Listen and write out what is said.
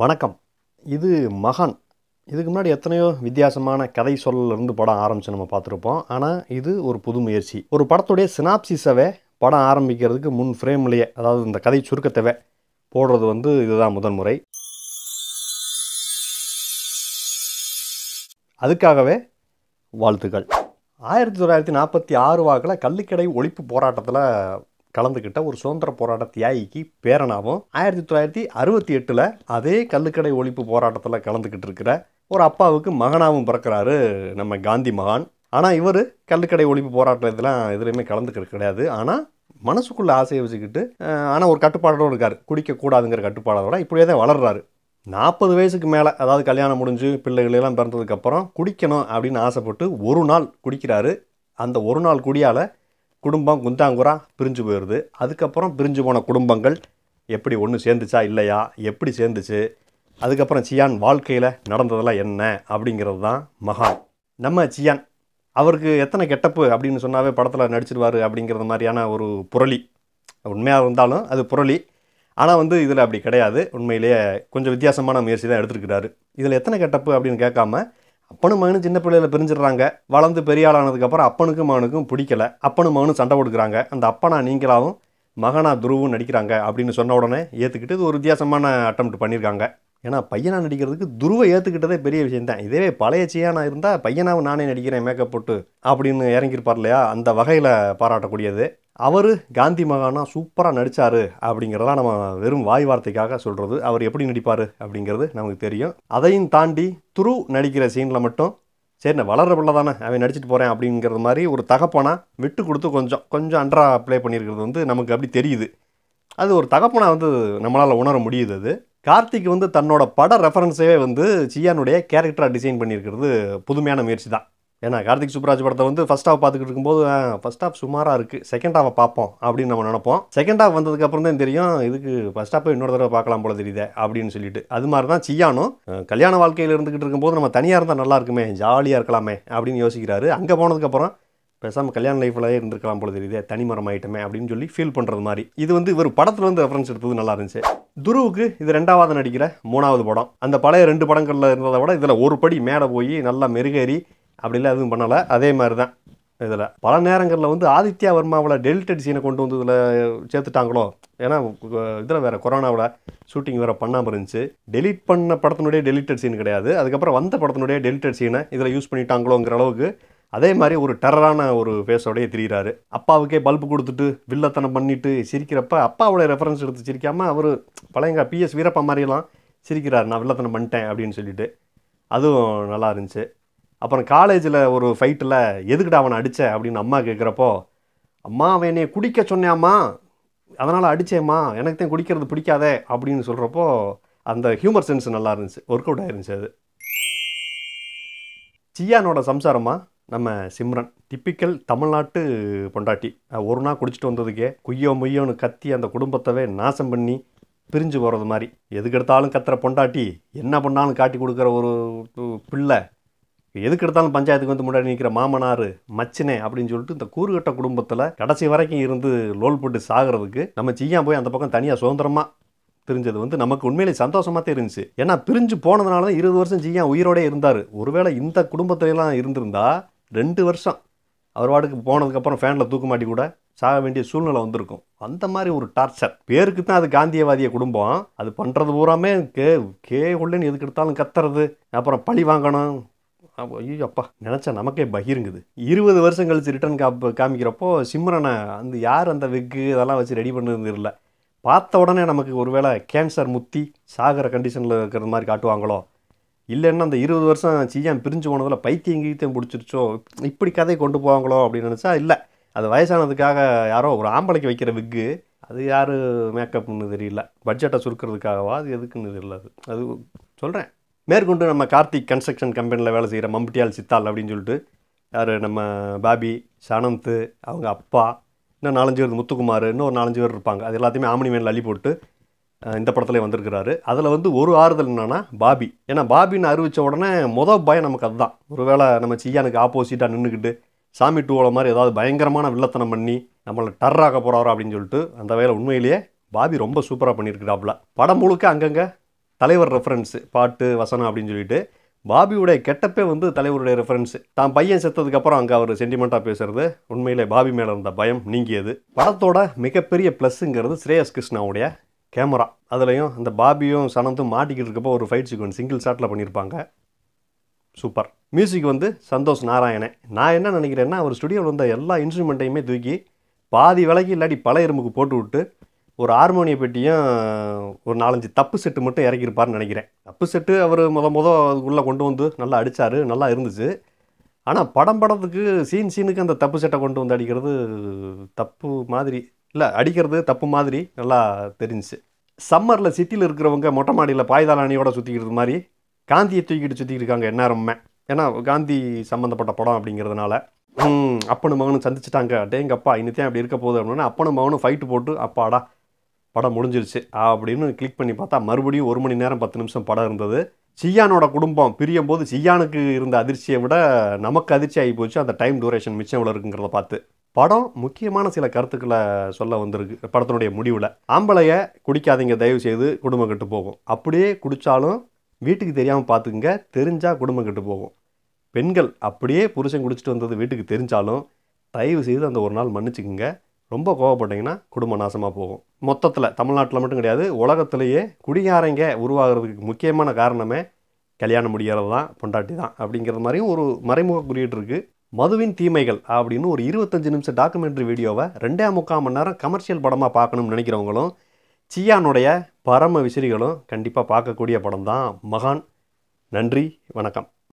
வணக்கம் இது மகன் இதுக்கு முன்னாடி எத்தனையோ வித்தியாசமான கதை சொல்லலேருந்து படம் ஆரம்பித்து நம்ம பார்த்துருப்போம் ஆனால் இது ஒரு புது முயற்சி ஒரு படத்துடைய சினாப்சிஸவே படம் ஆரம்பிக்கிறதுக்கு முன் ஃப்ரேம்லையே அதாவது இந்த கதை சுருக்கத்தவை போடுறது வந்து இதுதான் முதன்முறை அதுக்காகவே வாழ்த்துக்கள் ஆயிரத்தி தொள்ளாயிரத்தி நாற்பத்தி ஆறு வாக்கில் கள்ளிக்கடை ஒழிப்பு போராட்டத்தில் கலந்துக்கிட்ட ஒரு சுதந்திர போராட்ட தியாகிக்கு பேரனாவும் ஆயிரத்தி தொள்ளாயிரத்தி அறுபத்தி எட்டில் அதே கல்லுக்கடை ஒழிப்பு போராட்டத்தில் கலந்துக்கிட்டு இருக்கிற ஒரு அப்பாவுக்கு மகனாகவும் பிறக்கிறாரு நம்ம காந்தி மகான் ஆனால் இவர் கல்லுக்கடை ஒழிப்பு போராட்டம் இதெல்லாம் எதுலேயுமே கலந்துக்கிறது கிடையாது ஆனால் மனசுக்குள்ளே ஆசையை வச்சுக்கிட்டு ஆனால் ஒரு கட்டுப்பாடோடு இருக்கார் குடிக்கக்கூடாதுங்கிற கட்டுப்பாடோட இப்படியே தான் வளர்றாரு நாற்பது வயசுக்கு மேலே அதாவது கல்யாணம் முடிஞ்சு பிள்ளைகளெல்லாம் பிறந்ததுக்கப்புறம் குடிக்கணும் அப்படின்னு ஆசைப்பட்டு ஒரு நாள் குடிக்கிறாரு அந்த ஒரு நாள் குடியால் குடும்பம் குந்தாங்குறா பிரிஞ்சு போயிடுது அதுக்கப்புறம் பிரிஞ்சு போன குடும்பங்கள் எப்படி ஒன்று சேர்ந்துச்சா இல்லையா எப்படி சேர்ந்துச்சு அதுக்கப்புறம் சியான் வாழ்க்கையில் நடந்ததெல்லாம் என்ன அப்படிங்கிறது தான் மகான் நம்ம சியான் அவருக்கு எத்தனை கெட்டப்பு அப்படின்னு சொன்னாவே படத்தில் நடிச்சிருவார் அப்படிங்கிறது மாதிரியான ஒரு புரளி உண்மையாக இருந்தாலும் அது புரளி ஆனால் வந்து இதில் அப்படி கிடையாது உண்மையிலேயே கொஞ்சம் வித்தியாசமான முயற்சி தான் எடுத்துருக்கிறாரு இதில் எத்தனை கெட்டப்பு அப்படின்னு கேட்காம அப்பனும் மகனும் சின்ன பிள்ளையில் பிரிஞ்சிடுறாங்க வளர்ந்து பெரிய ஆளானதுக்கப்புறம் அப்பனுக்கும் மகனுக்கும் பிடிக்கல அப்பனும் மகனும் சண்டை கொடுக்குறாங்க அந்த அப்பனா நீங்களாவும் மகனா துருவும் நடிக்கிறாங்க அப்படின்னு சொன்ன உடனே ஏற்றுக்கிட்டு இது ஒரு வித்தியாசமான அட்டம் பண்ணியிருக்காங்க ஏன்னா பையனாக நடிக்கிறதுக்கு துருவை ஏற்றுக்கிட்டதே பெரிய விஷயம் தான் இதே பழைய நான் இருந்தால் பையனாவும் நானே நடிக்கிறேன் மேக்கப் போட்டு அப்படின்னு இறங்கியிருப்பார் இல்லையா அந்த வகையில் பாராட்டக்கூடியது அவர் காந்தி மகானா சூப்பராக நடித்தார் அப்படிங்கிறதெல்லாம் நம்ம வெறும் வாய் வார்த்தைக்காக சொல்கிறது அவர் எப்படி நடிப்பார் அப்படிங்கிறது நமக்கு தெரியும் அதையும் தாண்டி துரு நடிக்கிற சீனில் மட்டும் சரி நான் வளர்கிற பிள்ளை தானே அவன் நடிச்சிட்டு போகிறேன் அப்படிங்கிறது மாதிரி ஒரு தகப்பனா விட்டு கொடுத்து கொஞ்சம் கொஞ்சம் அண்டராக ப்ளே பண்ணியிருக்கிறது வந்து நமக்கு அப்படி தெரியுது அது ஒரு தகப்பனா வந்து நம்மளால் உணர முடியுது அது கார்த்திக் வந்து தன்னோட பட ரெஃபரன்ஸே வந்து சியானுடைய கேரக்டராக டிசைன் பண்ணியிருக்கிறது புதுமையான முயற்சி தான் ஏன்னா கார்த்திக் சுப்ராஜ் படத்தை வந்து ஃபஸ்ட் ஹாஃப் பார்த்துக்கிட்டு இருக்கும்போது ஃபஸ்ட் ஹாஃப் சுமாராக இருக்குது செகண்ட் ஹாஃபை பார்ப்போம் அப்படின்னு நம்ம நினைப்போம் செகண்ட் ஹாஃப் அப்புறம் தான் தெரியும் இதுக்கு ஃபஸ்ட் ஹாஃபை இன்னொரு தடவை பார்க்கலாம் போல தெரியுதே அப்படின்னு சொல்லிட்டு அது மாதிரி தான் செய்யணும் கல்யாண வாழ்க்கையில் இருந்துக்கிட்டு இருக்கும்போது நம்ம தனியாக இருந்தால் நல்லா இருக்குமே ஜாலியாக இருக்கலாமே அப்படின்னு யோசிக்கிறாரு அங்கே போனதுக்கப்புறம் பேசாமல் கல்யாண லைஃப்லேயே இருந்திருக்கலாம் போல தெரியுது தனிமரம் ஆகிட்டமே அப்படின்னு சொல்லி ஃபீல் பண்ணுறது மாதிரி இது வந்து இவர் வந்து ரெஃபரன்ஸ் எடுத்தது நல்லா இருந்துச்சு துருவுக்கு இது ரெண்டாவது நடிக்கிற மூணாவது படம் அந்த பழைய ரெண்டு படங்களில் இருந்ததை விட இதில் ஒரு படி மேலே போய் நல்லா மெருகேறி அப்படிலாம் எதுவும் பண்ணலை அதே மாதிரி தான் இதில் பல நேரங்களில் வந்து ஆதித்யா வர்மாவில் டெலிட்டட் சீனை கொண்டு வந்து இதில் சேர்த்துட்டாங்களோ ஏன்னா இதில் வேறு கொரோனாவில் ஷூட்டிங் வேறு பண்ணாமல் இருந்துச்சு டெலிட் பண்ண படத்தினுடைய டெலிட்டட் சீன் கிடையாது அதுக்கப்புறம் வந்த படத்தினுடைய டெலிட்டட் சீனை இதில் யூஸ் பண்ணிட்டாங்களோங்கிற அளவுக்கு அதே மாதிரி ஒரு டெரரான ஒரு ஃபேஸோடைய திரிகிறாரு அப்பாவுக்கே பல்பு கொடுத்துட்டு வில்லத்தனம் பண்ணிவிட்டு சிரிக்கிறப்ப அப்பாவோட ரெஃபரன்ஸ் எடுத்து சிரிக்காமல் அவர் பழையங்க பிஎஸ் வீரப்பா மாதிரியெல்லாம் சிரிக்கிறார் நான் வில்லத்தனம் பண்ணிட்டேன் அப்படின்னு சொல்லிட்டு அதுவும் நல்லா இருந்துச்சு அப்புறம் காலேஜில் ஒரு ஃபைட்டில் எதுக்குடா அவனை அடித்த அப்படின்னு அம்மா கேட்குறப்போ அம்மா அவன் என்னை குடிக்க சொன்னேம்மா அதனால் அடித்தேம்மா எனக்கு தான் குடிக்கிறது பிடிக்காதே அப்படின்னு சொல்கிறப்போ அந்த ஹியூமர் சென்ஸ் நல்லா இருந்துச்சு ஒர்க் அவுட் ஆயிருந்துச்சு அது சியானோட சம்சாரமாக நம்ம சிம்ரன் டிப்பிக்கல் தமிழ்நாட்டு பொண்டாட்டி ஒரு நாள் குடிச்சிட்டு வந்ததுக்கே குய்யோ மொய்யோன்னு கத்தி அந்த குடும்பத்தவே நாசம் பண்ணி பிரிஞ்சு போகிறது மாதிரி எதுக்கெடுத்தாலும் கத்துற பொண்டாட்டி என்ன பண்ணாலும் காட்டி கொடுக்குற ஒரு பிள்ளை எதுக்கு எடுத்தாலும் பஞ்சாயத்துக்கு வந்து முன்னாடி நிற்கிற மாமனார் மச்சினே அப்படின்னு சொல்லிட்டு இந்த கூறுகட்ட குடும்பத்தில் கடைசி வரைக்கும் இருந்து லோல் போட்டு சாகிறதுக்கு நம்ம சீயா போய் அந்த பக்கம் தனியாக சுதந்திரமாக தெரிஞ்சது வந்து நமக்கு உண்மையிலே சந்தோஷமாக தான் இருந்துச்சு ஏன்னா பிரிஞ்சு போனதுனால தான் இருபது வருஷம் ஜியா உயிரோடே இருந்தார் ஒருவேளை இந்த குடும்பத்திலலாம் இருந்திருந்தால் ரெண்டு வருஷம் அவர் வாடுக்கு போனதுக்கப்புறம் ஃபேனில் தூக்க மாட்டி கூட சாக வேண்டிய சூழ்நிலை வந்திருக்கும் அந்த மாதிரி ஒரு டார்ச்சர் பேருக்கு தான் அது காந்தியவாதிய குடும்பம் அது பண்ணுறது பூராமே கே கே உள்ளேன்னு எதுக்கு எடுத்தாலும் கத்துறது அப்புறம் பழி வாங்கணும் ஐயோ அப்பா நினச்சா நமக்கே பகிருங்குது இருபது வருஷம் கழிச்சு ரிட்டர்ன் காப்பு காமிக்கிறப்போ சிம்ரனை அந்த யார் அந்த வெக்கு இதெல்லாம் வச்சு ரெடி பண்ணது இல்லை பார்த்த உடனே நமக்கு ஒருவேளை கேன்சர் முத்தி சாகிற கண்டிஷனில் இருக்கிற மாதிரி காட்டுவாங்களோ இல்லைன்னா அந்த இருபது வருஷம் சீயான் பிரிஞ்சு போனதில் பைத்தியம் கீத்தியம் பிடிச்சிருச்சோ இப்படி கதை கொண்டு போவாங்களோ அப்படின்னு நினச்சா இல்லை அது வயசானதுக்காக யாரோ ஒரு ஆம்பளைக்கு வைக்கிற விக்கு அது யார் மேக்கப்னு தெரியல பட்ஜெட்டை சுருக்கிறதுக்காகவா அது எதுக்குன்னு தெரியல அது அது சொல்கிறேன் மேற்கொண்டு நம்ம கார்த்திக் கன்ஸ்ட்ரக்ஷன் கம்பெனியில் வேலை செய்கிற மம்பட்டியால் சித்தால் அப்படின்னு சொல்லிட்டு யார் நம்ம பாபி சனந்த் அவங்க அப்பா இன்னும் நாலஞ்சு பேர் முத்துக்குமார் இன்னும் ஒரு நாலஞ்சு பேர் இருப்பாங்க அது எல்லாத்தையுமே ஆமணி மேலே அள்ளி போட்டு இந்த படத்தில் வந்திருக்கிறாரு அதில் வந்து ஒரு ஆறுதல் என்னென்னா பாபி ஏன்னா பாபின்னு அறிவித்த உடனே மொதல் பயம் நமக்கு அதுதான் ஒரு வேளை நம்ம செய்யானுக்கு ஆப்போசிட்டாக நின்றுக்கிட்டு சாமி டூவில் மாதிரி ஏதாவது பயங்கரமான வில்லத்தனம் பண்ணி நம்மளை டர்ராக போகிறாரோ அப்படின்னு சொல்லிட்டு அந்த வேலை உண்மையிலேயே பாபி ரொம்ப சூப்பராக பண்ணியிருக்கிறாப்புல படம் முழுக்க அங்கங்கே தலைவர் ரெஃபரன்ஸு பாட்டு வசனம் அப்படின்னு சொல்லிட்டு பாபியுடைய கெட்டப்பே வந்து தலைவருடைய ரெஃபரன்ஸு தான் பையன் செத்ததுக்கப்புறம் அங்கே அவர் சென்டிமெண்ட்டாக பேசுகிறது உண்மையிலே பாபி மேலே இருந்த பயம் நீங்கியது படத்தோட மிகப்பெரிய ப்ளஸ்ஸுங்கிறது ஸ்ரேயஸ் கிருஷ்ணாவுடைய கேமரா அதுலேயும் அந்த பாபியும் சனந்தும் மாட்டிக்கிட்டு இருக்கப்போ ஒரு ஃபைட் சீக்வன்ஸ் சிங்கிள் ஷாட்டில் பண்ணியிருப்பாங்க சூப்பர் மியூசிக் வந்து சந்தோஷ் நாராயணன் நான் என்ன நினைக்கிறேன்னா அவர் ஸ்டுடியோவில் இருந்த எல்லா இன்ஸ்ட்ருமெண்ட்டையுமே தூக்கி பாதி விலைக்கு இல்லாட்டி பழைய எறும்புக்கு போட்டு விட்டு ஒரு ஹார்மோனிய பெட்டியும் ஒரு நாலஞ்சு தப்பு செட்டு மட்டும் இறக்கியிருப்பார்னு நினைக்கிறேன் தப்பு செட்டு அவர் முத முத உள்ளே கொண்டு வந்து நல்லா அடித்தார் நல்லா இருந்துச்சு ஆனால் படம் படத்துக்கு சீன் சீனுக்கு அந்த தப்பு செட்டை கொண்டு வந்து அடிக்கிறது தப்பு மாதிரி இல்லை அடிக்கிறது தப்பு மாதிரி நல்லா தெரிஞ்சிச்சு சம்மரில் சிட்டியில் இருக்கிறவங்க மொட்டை மாடியில் பாய்தாளானியோட சுற்றிக்கிறது மாதிரி காந்தியை தூக்கிட்டு சுற்றிக்கிட்டு இருக்காங்க எந்நேரமே ஏன்னா காந்தி சம்மந்தப்பட்ட படம் அப்படிங்கிறதுனால அப்பனும் மகனும் சந்திச்சிட்டாங்க டேங்கப்பா இன்னத்தையும் அப்படி இருக்க போகுது அப்படின்னா அப்பனும் மகனும் ஃபைட்டு போட்டு அப்பாடா படம் முடிஞ்சிருச்சு அப்படின்னு கிளிக் பண்ணி பார்த்தா மறுபடியும் ஒரு மணி நேரம் பத்து நிமிஷம் படம் இருந்தது சியானோட குடும்பம் பிரியும் போது சியானுக்கு இருந்த அதிர்ச்சியை விட நமக்கு அதிர்ச்சி ஆகி போச்சு அந்த டைம் டூரேஷன் மிச்சம் எவ்வளோ இருக்குங்கிறத பார்த்து படம் முக்கியமான சில கருத்துக்களை சொல்ல வந்திருக்கு படத்தினுடைய முடிவில் ஆம்பளைய குடிக்காதீங்க தயவு செய்து குடும்பம் கெட்டு போகும் அப்படியே குடித்தாலும் வீட்டுக்கு தெரியாமல் பார்த்துக்குங்க தெரிஞ்சால் குடும்பம் கெட்டு போகும் பெண்கள் அப்படியே புருஷன் குடிச்சிட்டு வந்தது வீட்டுக்கு தெரிஞ்சாலும் தயவு செய்து அந்த ஒரு நாள் மன்னிச்சுக்குங்க ரொம்ப கோவப்பட்டீங்கன்னா குடும்பம் நாசமாக போகும் மொத்தத்தில் தமிழ்நாட்டில் மட்டும் கிடையாது உலகத்திலேயே குடிகாரங்க உருவாகிறதுக்கு முக்கியமான காரணமே கல்யாணம் முடிகிறது தான் பொண்டாட்டி தான் அப்படிங்கிற மாதிரியும் ஒரு மறைமுக குறியீட்டு இருக்குது மதுவின் தீமைகள் அப்படின்னு ஒரு இருபத்தஞ்சு நிமிஷம் டாக்குமெண்ட்ரி வீடியோவை ரெண்டே முக்கால் மணி நேரம் கமர்ஷியல் படமாக பார்க்கணும்னு நினைக்கிறவங்களும் சியானுடைய பரம விசிறிகளும் கண்டிப்பாக பார்க்கக்கூடிய படம் தான் மகான் நன்றி வணக்கம்